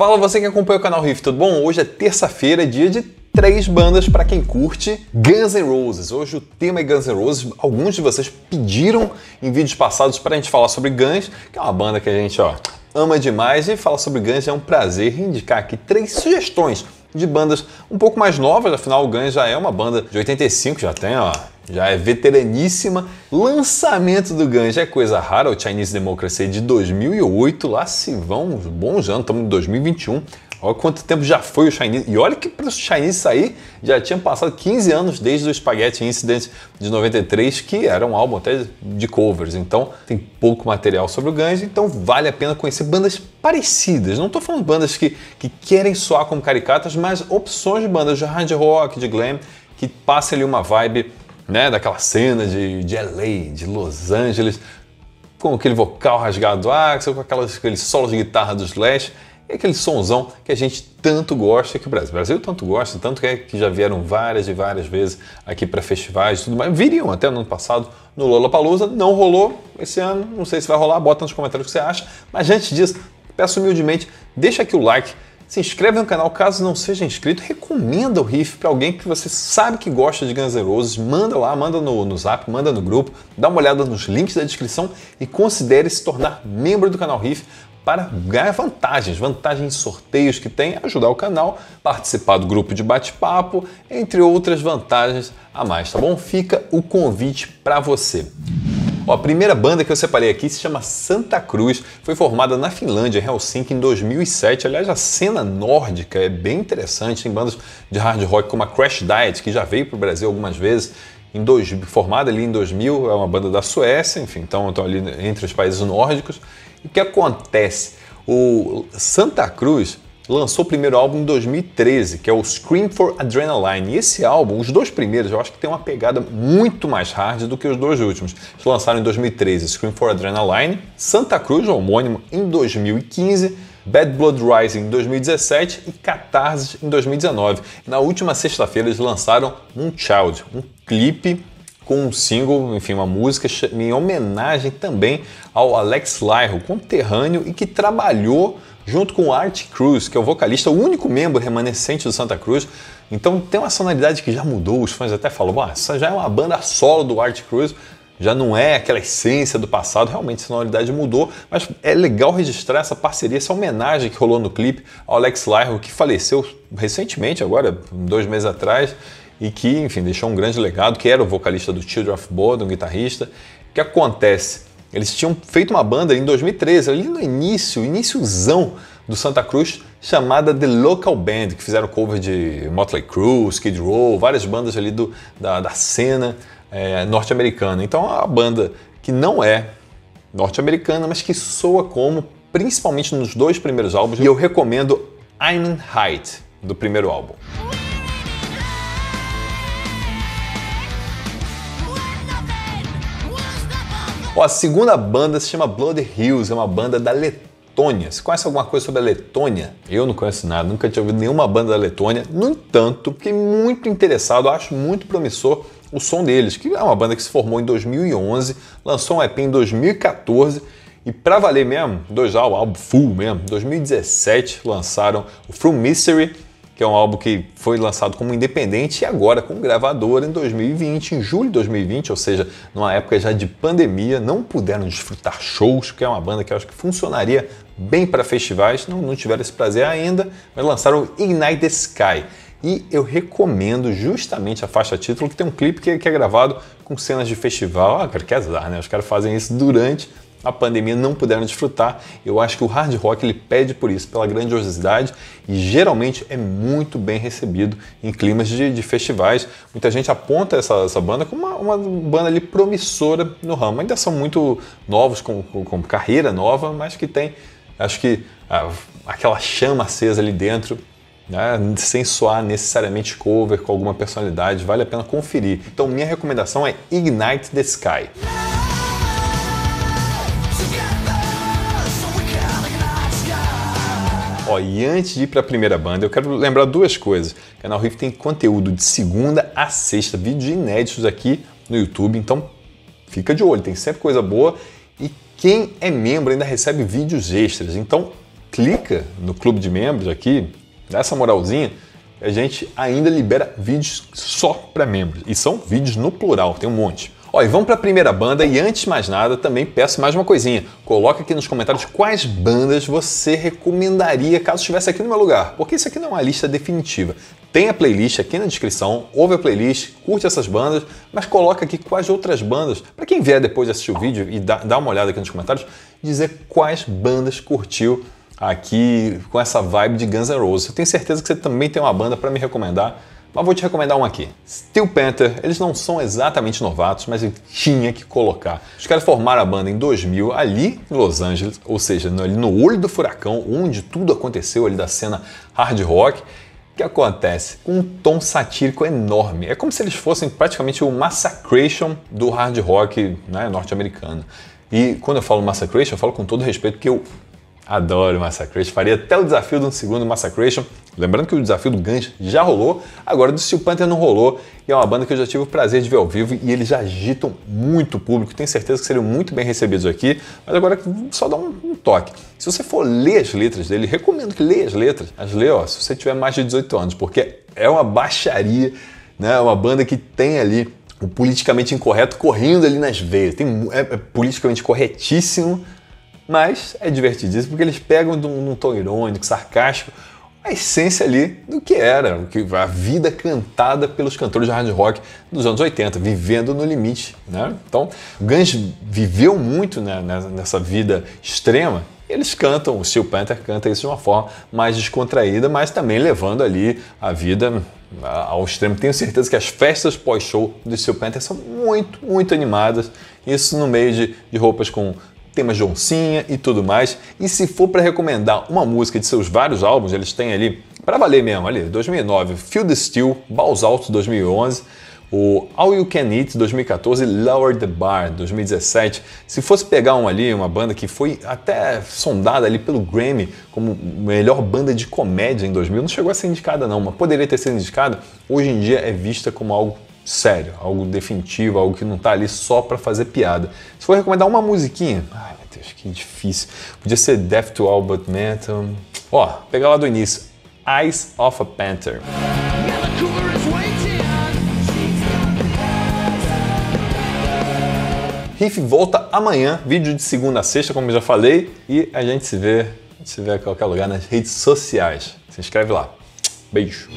Fala você que acompanha o canal Riff, tudo bom? Hoje é terça-feira, dia de três bandas para quem curte Guns N' Roses. Hoje o tema é Guns N' Roses. Alguns de vocês pediram em vídeos passados para a gente falar sobre Guns, que é uma banda que a gente ó, ama demais e falar sobre Guns é um prazer indicar aqui três sugestões de bandas um pouco mais novas, afinal o Guns já é uma banda de 85, já tem ó, já é veteraníssima. Lançamento do Ganja é coisa rara, o Chinese Democracy é de 2008, lá se vão uns bons anos, estamos em 2021. Olha quanto tempo já foi o Chinese. E olha que para o Chinese sair, já tinha passado 15 anos desde o Spaghetti Incident de 93, que era um álbum até de covers. Então tem pouco material sobre o Guns, então vale a pena conhecer bandas parecidas. Não estou falando bandas que, que querem soar como caricatas, mas opções de bandas de hard rock, de glam, que passem ali uma vibe né, daquela cena de, de LA, de Los Angeles, com aquele vocal rasgado do ah, Axel, com aquelas, aqueles solos de guitarra do Slash, e aquele sonzão que a gente tanto gosta aqui no Brasil. O Brasil tanto gosta, tanto que, é que já vieram várias e várias vezes aqui para festivais e tudo mais. Viriam até no ano passado no Lollapalooza, não rolou esse ano, não sei se vai rolar, bota nos comentários o que você acha. Mas antes disso, peço humildemente, deixa aqui o like, se inscreve no canal caso não seja inscrito, recomenda o riff para alguém que você sabe que gosta de Guns N' Roses, manda lá, manda no, no zap, manda no grupo, dá uma olhada nos links da descrição e considere se tornar membro do canal Riff para ganhar vantagens, vantagens sorteios que tem, ajudar o canal, participar do grupo de bate-papo, entre outras vantagens a mais, tá bom? Fica o convite para você. Ó, a primeira banda que eu separei aqui se chama Santa Cruz, foi formada na Finlândia, em Helsinki, em 2007. Aliás, a cena nórdica é bem interessante, tem bandas de hard rock como a Crash Diet, que já veio para o Brasil algumas vezes, em dois, formada ali em 2000, é uma banda da Suécia, enfim, então estão ali entre os países nórdicos. E o que acontece? O Santa Cruz lançou o primeiro álbum em 2013, que é o Scream for Adrenaline. E esse álbum, os dois primeiros, eu acho que tem uma pegada muito mais hard do que os dois últimos. Eles lançaram em 2013 Scream for Adrenaline, Santa Cruz, o homônimo, em 2015, Bad Blood Rising em 2017 e Catarsis em 2019. Na última sexta-feira eles lançaram Moonchild, um clipe com um single, enfim, uma música em homenagem também ao Alex Lyro, conterrâneo e que trabalhou junto com o Art Cruz, que é o vocalista, o único membro remanescente do Santa Cruz. Então tem uma sonoridade que já mudou, os fãs até falam, Bom, essa já é uma banda solo do Art Cruz, já não é aquela essência do passado, realmente a sonoridade mudou, mas é legal registrar essa parceria, essa homenagem que rolou no clipe ao Alex Lyro, que faleceu recentemente, agora, dois meses atrás, e que, enfim, deixou um grande legado, que era o vocalista do Children of Bodom, um guitarrista. O que acontece? Eles tinham feito uma banda em 2013, ali no início, iníciozão do Santa Cruz, chamada The Local Band, que fizeram cover de Motley Crue, Skid Row, várias bandas ali do, da, da cena é, norte-americana. Então, é uma banda que não é norte-americana, mas que soa como, principalmente nos dois primeiros álbuns, e eu recomendo I'm in Height, do primeiro álbum. Ó, a segunda banda se chama Blood Hills, é uma banda da Letônia. Você conhece alguma coisa sobre a Letônia? Eu não conheço nada, nunca tinha ouvido nenhuma banda da Letônia. No entanto, fiquei muito interessado, acho muito promissor o som deles, que é uma banda que se formou em 2011, lançou um EP em 2014 e para valer mesmo, dois álbuns, o álbum full mesmo, 2017 lançaram o From Mystery que é um álbum que foi lançado como independente e agora como gravadora em 2020, em julho de 2020, ou seja, numa época já de pandemia, não puderam desfrutar shows, que é uma banda que eu acho que funcionaria bem para festivais, não, não tiveram esse prazer ainda, mas lançaram Ignite the Sky. E eu recomendo justamente a faixa título, que tem um clipe que, é gravado com cenas de festival. Ah, cara, que azar, né? Os caras fazem isso durante a pandemia não puderam desfrutar. Eu acho que o hard rock ele pede por isso, pela grandiosidade e geralmente é muito bem recebido em climas de, de festivais. Muita gente aponta essa, essa banda como uma, uma, banda ali promissora no ramo. Ainda são muito novos, com, com, com carreira nova, mas que tem, acho que a, aquela chama acesa ali dentro né, sem soar necessariamente cover com alguma personalidade, vale a pena conferir. Então, minha recomendação é Ignite the Sky. Ó, e antes de ir para a primeira banda, eu quero lembrar duas coisas. O canal Riff tem conteúdo de segunda a sexta, vídeos inéditos aqui no YouTube, então fica de olho, tem sempre coisa boa. E quem é membro ainda recebe vídeos extras, então clica no clube de membros aqui, nessa moralzinha a gente ainda libera vídeos só para membros. E são vídeos no plural, tem um monte. Ó, e vamos para a primeira banda e antes de mais nada também peço mais uma coisinha. Coloca aqui nos comentários quais bandas você recomendaria caso estivesse aqui no meu lugar, porque isso aqui não é uma lista definitiva. Tem a playlist aqui na descrição, ouve a playlist, curte essas bandas, mas coloca aqui quais outras bandas, para quem vier depois assistir o vídeo e dar uma olhada aqui nos comentários, dizer quais bandas curtiu aqui com essa vibe de Guns N' Roses. Eu tenho certeza que você também tem uma banda para me recomendar mas vou te recomendar um aqui. Steel Panther, eles não são exatamente novatos, mas eu tinha que colocar. Os caras formaram a banda em 2000 ali em Los Angeles, ou seja, ali no olho do furacão, onde tudo aconteceu ali da cena hard rock. O que acontece? Um tom satírico enorme. É como se eles fossem praticamente o Massacration do hard rock né, norte-americano. E quando eu falo Massacration, eu falo com todo respeito, porque eu adoro Massacration, faria até o desafio de um segundo Massacration, Lembrando que o desafio do Guns já rolou, agora do Steel Panther não rolou, e é uma banda que eu já tive o prazer de ver ao vivo e eles agitam muito o público, tenho certeza que seriam muito bem recebidos aqui, mas agora só dá um, um toque. Se você for ler as letras dele, recomendo que leia as letras, as leia ó, se você tiver mais de 18 anos, porque é uma baixaria, né? uma banda que tem ali o politicamente incorreto correndo ali nas veias. Tem, é, é politicamente corretíssimo, mas é divertidíssimo porque eles pegam num, num tom irônico, sarcástico, a essência ali do que era, a vida cantada pelos cantores de hard rock dos anos 80, vivendo no limite. Né? Então, o Guns viveu muito né, né, nessa vida extrema. Eles cantam, o Steel Panther canta isso de uma forma mais descontraída, mas também levando ali a vida ao extremo. Tenho certeza que as festas pós-show do Steel Panther são muito, muito animadas. Isso no meio de, de roupas com temas de oncinha e tudo mais. E se for para recomendar uma música de seus vários álbuns, eles têm ali, para valer mesmo, ali, 2009, Feel the Steel, Basalto 2011, o All You Can Eat 2014 Lower the Bar 2017. Se fosse pegar um ali, uma banda que foi até sondada ali pelo Grammy como melhor banda de comédia em 2000, não chegou a ser indicada não, mas poderia ter sido indicada, hoje em dia é vista como algo sério, algo definitivo, algo que não está ali só para fazer piada. Se for recomendar uma musiquinha, ai meu Deus, que difícil. Podia ser Death to All But Metal. Ó, pegar lá do início, Eyes of a Panther. Riff volta amanhã, vídeo de segunda a sexta, como eu já falei, e a gente se vê, se vê a qualquer lugar nas redes sociais. Se inscreve lá. Beijo.